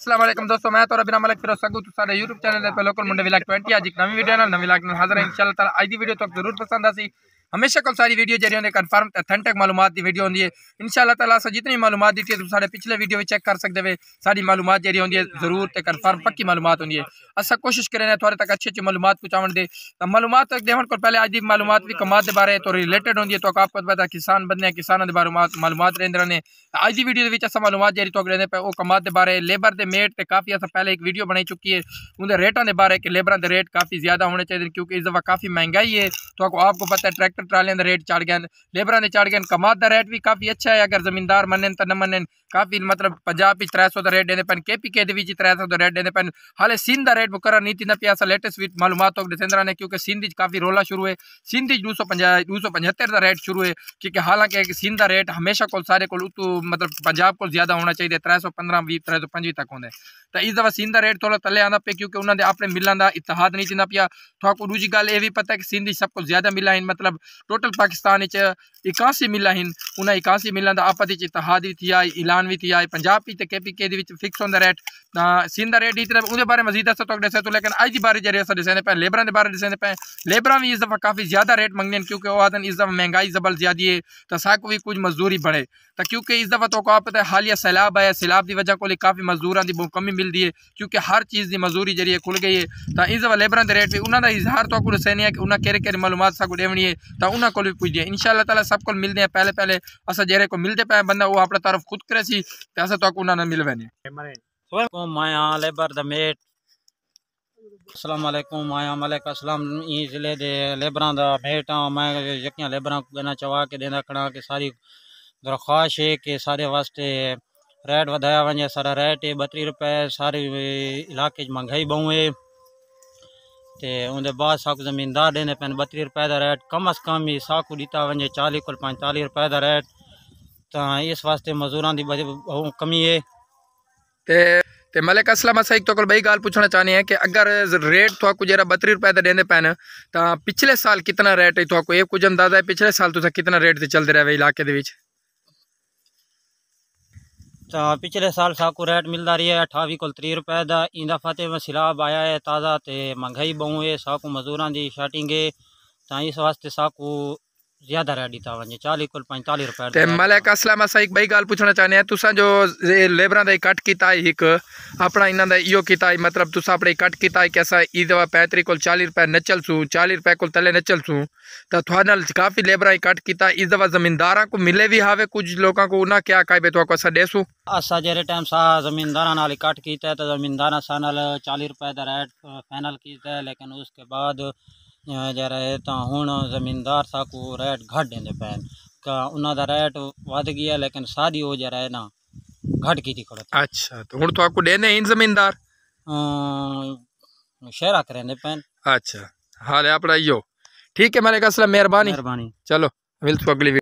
असलम दोस्तों मैं तो रबिना मलिक फिर सकूँ तो सारे यूट्यूब चैनल पर लोकल मुंडे विलाग ट्वेंटी आज एक नवी वीडियो नवी विलाग हाजिर है इन शाला वीडियो तक तो जरूर पसंद आसी हमेशा कल सारी वीडियो जरिए उन्हें कन्फर्म अथेंटिक मालूम की वीडियो होंगी इन शाला तला जितनी मालूम दी है सारे पिछले वीडियो में चेक कर सकते हुए सारी मालूम जी होंगी जरूर तो कन्फर्म पक्की मालूम होंगी अस कोशिश करें थोड़े तक अच्छी अच्छी मालूम पहुँचाने दे मालूम देने को पहले अभी की मालूम भी कमात के बारे तो रिलेटेड होंगी तो आपको पता किसान बंद हैं किसानों के बारे मालूम रेंद रहे अज की वीडियो के मालूम जी तो लेंगे पे कमात के बारे लेबर के मेट से काफ़ी असर पहले एक वीडियो बनाई चुकी है उनके रेटों के बारे कि लेबर के रेट काफ़ी ज़्यादा होने चाहिए क्योंकि इस दफ़ा काफ़ी महंगाई है तो आपको पता है ट्रैक्टर ट्रैक्टर ट्रालियों का रेट चढ़ गया लेबर के चढ़ गया कमाद का रेट भी काफ़ी अच्छा है अगर जमींदार मन तो न मन काफ़ी मतलब पंजाब त्रै सौ का रेट देते पैन के पी के त्रै सौ का रेट देते पैन हाले सिंध का रेट मुकर नहीं थी पिया लेटेस्ट भी मालूम हो दिसंदर ने क्योंकि सिंध काफ़ी रोला शुरू है सिंध दो सौ पंजा दो सौ पचहत्तर का रेट शुरू है क्योंकि हालांकि सिंध का रेट हमेशा को सारे को मतलब पंजाब को ज़्यादा होना चाहिए त्रै सौ पंद्रह भी त्रै सौ पंजी तक होंगे तो इस दफा सिंध का रेट थोड़ा थले आना पे क्योंकि उन्होंने अपने मिलों का इतिहाद नहीं थी पिया को दूसरी गल यह भी पता है कि सिंधी सबको ज़्यादा मिला मतलब टोटल पाकिस्तान इक्यासी मिला हैं उन्हें इक्यासी मिलों का आपस इतिहाद भी थी आई ऐलान भी थी आई पंजाब भी के पी के फिक्स होंगे रेट सिंध का रेट ही उनके बारे मजीद दस तो दसा तो लेकिन अज के बारे जरिए असर दसेंगे पे लेबर के बारे दसेंगे पे लेबर भी इस दफ़ा काफ़ी ज़्यादा रेट मंगने क्योंकि वह आदन इस दफ़ा महंगाई जबल ज़्यादा है तो सक भी कुछ मजदूरी बढ़े तो क्योंकि इस दफ़ा तो आप पता है हालिया सैलाब आया सैलाब की वजह को काफ़ी मजदूर की बहुत कमी मिलती है क्योंकि हर चीज़ की मजदूरी जी खुल गई है तो इस दफ़ा लेबर के रेट भी उन्होंने इजहार तो आपको दसें कि उन्हें कहे कहे मालूम सबको देवनी है तो उन्होंने भी पुजदे इन शाला तला सब को मिलते हैं पहले पहले अस जेरे को मिलते पाए बंदा वो अपने तरफ खुद करे सी अस तक उन्होंने मिल नहीं असलम वालेकुम माया मलिक असलम ई जिले के लेबर का मेट हाँ मैं जो लेबर ਹਾਂ ਮੈਂ ਜਿਹੜੀਆਂ ਲੇਬਰਾਂ ਗਨਾ ਚਵਾ ਕੇ ਦੇਂਦਾ ਕਣਾ ਕਿ ਸਾਰੀ ਦਰਖਾਸ਼ रेट ਵਧाया वञे सारा रेट है बत्ती रुपए सारी इलाके महंगाई बहु है ते उनके बाद साकू जमींदार देने पैन बत्ती रुपए का रेट कम अज कम ही साकू दिता वे चाली को पंताली रुपए का रेट तो इस वास्ते मजदूर की बहुत कमी है ते ਤੇ ਮਲਿਕ ਅਸਲਮ ਅਸਾਂ ਇੱਕ ਤੋਂ ਕੋਲ ਬਈ ਗੱਲ ਪੁੱਛਣਾ ਚਾਹਨੀ ਹੈ ਕਿ ਅਗਰ ਰੇਟ ਤੁਹਾ ਕੋ ਜਰਾ 32 ਰੁਪਏ ਦਾ ਦੇਂਦੇ ਪੈਣ ਤਾਂ ਪਿਛਲੇ ਸਾਲ ਕਿਤਨਾ ਰੇਟ ਹੈ ਤੁਹਾ ਕੋ ਇਹ ਕੁਝ ਅੰਦਾਜ਼ਾ ਹੈ ਪਿਛਲੇ ਸਾਲ ਤੁਸੀਂ ਕਿਤਨਾ ਰੇਟ ਤੇ ਚੱਲਦੇ ਰਹੇ ਇਲਾਕੇ ਦੇ ਵਿੱਚ तो पिछले साल साकू रेट मिलता रही है अठावी को त्री रुपए का इन दफ़ा तो सिलाब आया है ताज़ा तो महंगाई बहु है साकू मजदूर की शर्टिंग है तो इस वास्ते साकू ज्यादा रेडी था वंजे 40 कुल 45 रुपए ते मलिक असलम असा एक बई गाल पूछना चाहने हैं तुसा जो लेबरा दा कट कीता एक अपना इना दा इयो कीता मतलब तुसा अपने कट कीता है कैसा ई दवा 35 कुल 40 रुपए नचल सू 40 रुपए कुल तले नचल सू तो थाना काफी लेबरा कट कीता इस दवा जमींदारा को मिले भी हावे कुछ लोगों को ना क्या काबे तो को असा देसू असा जेरे टाइम सा जमींदारा नाल कट कीता है तो जमींदारा सा नाल 40 रुपए दा रेट फाइनल कीता लेकिन उसके बाद ਜਰਾ ਤਾਂ ਹੁਣ ਜ਼ਮੀਂਦਾਰ ਸਾ ਕੋ ਰੇਟ ਘਟ ਦਿੰਦੇ ਪੈਣ ਕਾ ਉਹਨਾਂ ਦਾ ਰੇਟ ਵਧ ਗਿਆ ਲੇਕਿਨ ਸਾਦੀ ਹੋ ਜਰਾ घट की थी खड़ा अच्छा तो हूँ तो आपको देने हैं जमींदार अं, शहरा करेंगे पेन अच्छा हाल है अपना ठीक है मेरे कसला मेहरबानी मेहरबानी चलो मिलते अगली